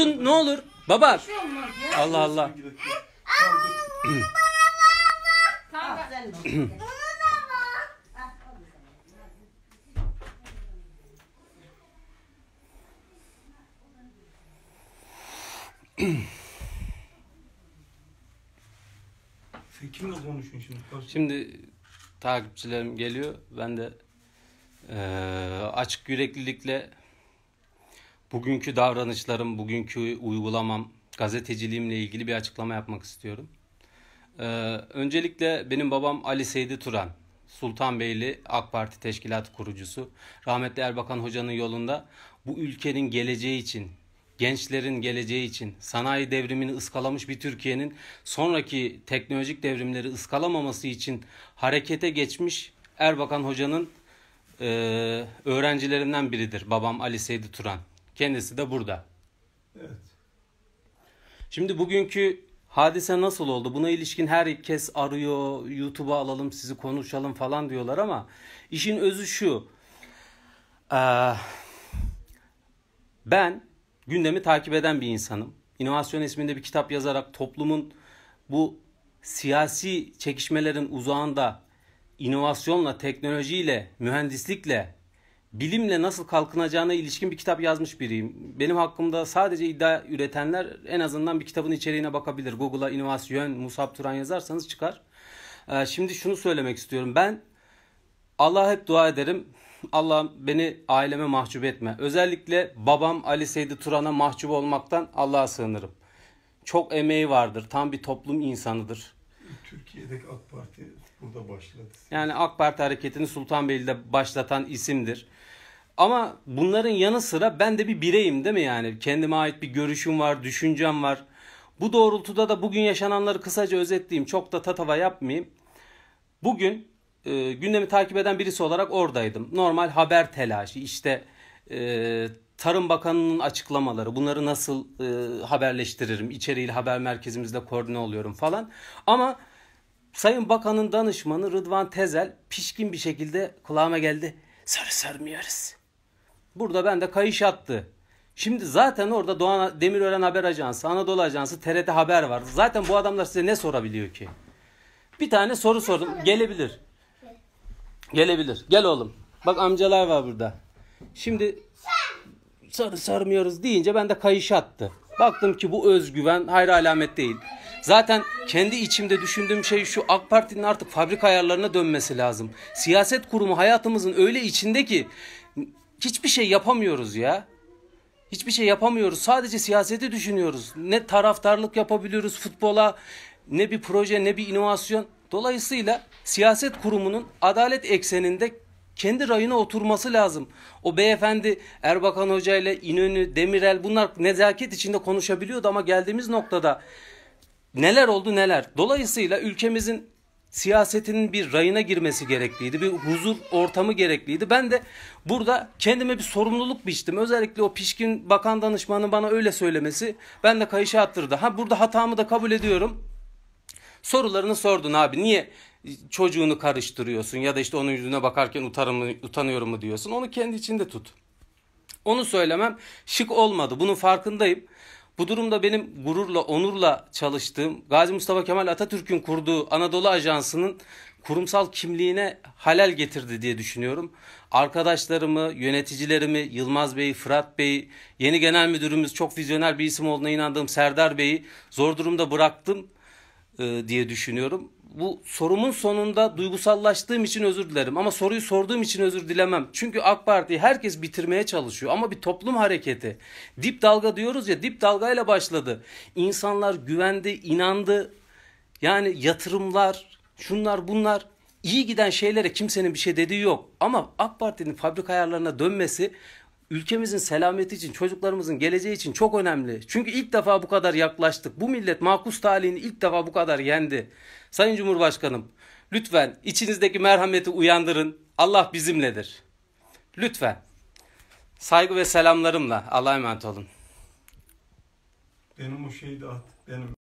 olsun ne olur. Baba. Şey Allah Allah. Sen kimle şimdi? Şimdi takipçilerim geliyor. Ben de eee, açık yüreklilikle bugünkü davranışlarım, bugünkü uygulamam, gazeteciliğimle ilgili bir açıklama yapmak istiyorum. Ee, öncelikle benim babam Ali Seydi Turan, Sultanbeyli AK Parti Teşkilat Kurucusu. Rahmetli Erbakan Hoca'nın yolunda bu ülkenin geleceği için, gençlerin geleceği için, sanayi devrimini ıskalamış bir Türkiye'nin sonraki teknolojik devrimleri ıskalamaması için harekete geçmiş Erbakan Hoca'nın e, öğrencilerinden biridir babam Ali Seydi Turan. Kendisi de burada. Evet. Şimdi bugünkü hadise nasıl oldu? Buna ilişkin herkes arıyor, YouTube'a alalım sizi konuşalım falan diyorlar ama işin özü şu. Ee, ben gündemi takip eden bir insanım. İnovasyon isminde bir kitap yazarak toplumun bu siyasi çekişmelerin uzağında inovasyonla, teknolojiyle, mühendislikle bilimle nasıl kalkınacağına ilişkin bir kitap yazmış biriyim. Benim hakkımda sadece iddia üretenler en azından bir kitabın içeriğine bakabilir. Google'a inovasyon Musab Turan yazarsanız çıkar. Ee, şimdi şunu söylemek istiyorum. Ben Allah'a hep dua ederim. Allah beni aileme mahcup etme. Özellikle babam Ali Seydi Turan'a mahcup olmaktan Allah'a sığınırım. Çok emeği vardır. Tam bir toplum insanıdır. Türkiye'deki AK Parti burada başladı. Yani AK Parti hareketini Sultanbeyli'de başlatan isimdir. Ama bunların yanı sıra ben de bir bireyim değil mi yani? Kendime ait bir görüşüm var, düşüncem var. Bu doğrultuda da bugün yaşananları kısaca özetleyeyim. Çok da tatava yapmayayım. Bugün e, gündemi takip eden birisi olarak oradaydım. Normal haber telaşı, işte e, Tarım Bakanı'nın açıklamaları, bunları nasıl e, haberleştiririm, içeriğiyle haber merkezimizle koordine oluyorum falan. Ama Sayın Bakan'ın danışmanı Rıdvan Tezel pişkin bir şekilde kulağıma geldi. Sarı sarmıyoruz. Burada ben de kayış attı. Şimdi zaten orada Doğan Demirören Haber Ajansı, Anadolu Ajansı, TRT Haber var. Zaten bu adamlar size ne sorabiliyor ki? Bir tane soru sordum. Gelebilir. Gelebilir. Gel oğlum. Bak amcalar var burada. Şimdi sarı sarmıyoruz deyince ben de kayış attı. Baktım ki bu özgüven hayra alamet değil. Zaten kendi içimde düşündüğüm şey şu AK Parti'nin artık fabrika ayarlarına dönmesi lazım. Siyaset kurumu hayatımızın öyle içinde ki hiçbir şey yapamıyoruz ya. Hiçbir şey yapamıyoruz. Sadece siyaseti düşünüyoruz. Ne taraftarlık yapabiliyoruz futbola, ne bir proje, ne bir inovasyon. Dolayısıyla siyaset kurumunun adalet ekseninde kendi rayına oturması lazım. O beyefendi Erbakan Hoca ile İnönü, Demirel bunlar nezaket içinde konuşabiliyordu ama geldiğimiz noktada neler oldu neler. Dolayısıyla ülkemizin siyasetinin bir rayına girmesi gerekliydi. Bir huzur ortamı gerekliydi. Ben de burada kendime bir sorumluluk biçtim. Özellikle o pişkin bakan danışmanın bana öyle söylemesi ben de kayışa attırdı. Ha burada hatamı da kabul ediyorum. Sorularını sordun abi niye çocuğunu karıştırıyorsun ya da işte onun yüzüne bakarken utarım, utanıyorum mu diyorsun. Onu kendi içinde tut. Onu söylemem şık olmadı. Bunun farkındayım. Bu durumda benim gururla, onurla çalıştığım Gazi Mustafa Kemal Atatürk'ün kurduğu Anadolu Ajansı'nın kurumsal kimliğine halel getirdi diye düşünüyorum. Arkadaşlarımı, yöneticilerimi, Yılmaz Bey'i, Fırat Bey'i, yeni genel müdürümüz çok vizyoner bir isim olduğuna inandığım Serdar Bey'i zor durumda bıraktım e, diye düşünüyorum bu sorumun sonunda duygusallaştığım için özür dilerim ama soruyu sorduğum için özür dilemem. Çünkü AK Parti herkes bitirmeye çalışıyor ama bir toplum hareketi. Dip dalga diyoruz ya dip dalgayla başladı. İnsanlar güvendi, inandı. Yani yatırımlar, şunlar bunlar iyi giden şeylere kimsenin bir şey dediği yok. Ama AK Parti'nin fabrika ayarlarına dönmesi ülkemizin selameti için, çocuklarımızın geleceği için çok önemli. Çünkü ilk defa bu kadar yaklaştık. Bu millet makus talihini ilk defa bu kadar yendi. Sayın Cumhurbaşkanım, lütfen içinizdeki merhameti uyandırın. Allah bizimledir. Lütfen. Saygı ve selamlarımla Allah'a emanet olun. Benim o şeyi dağıt. Benim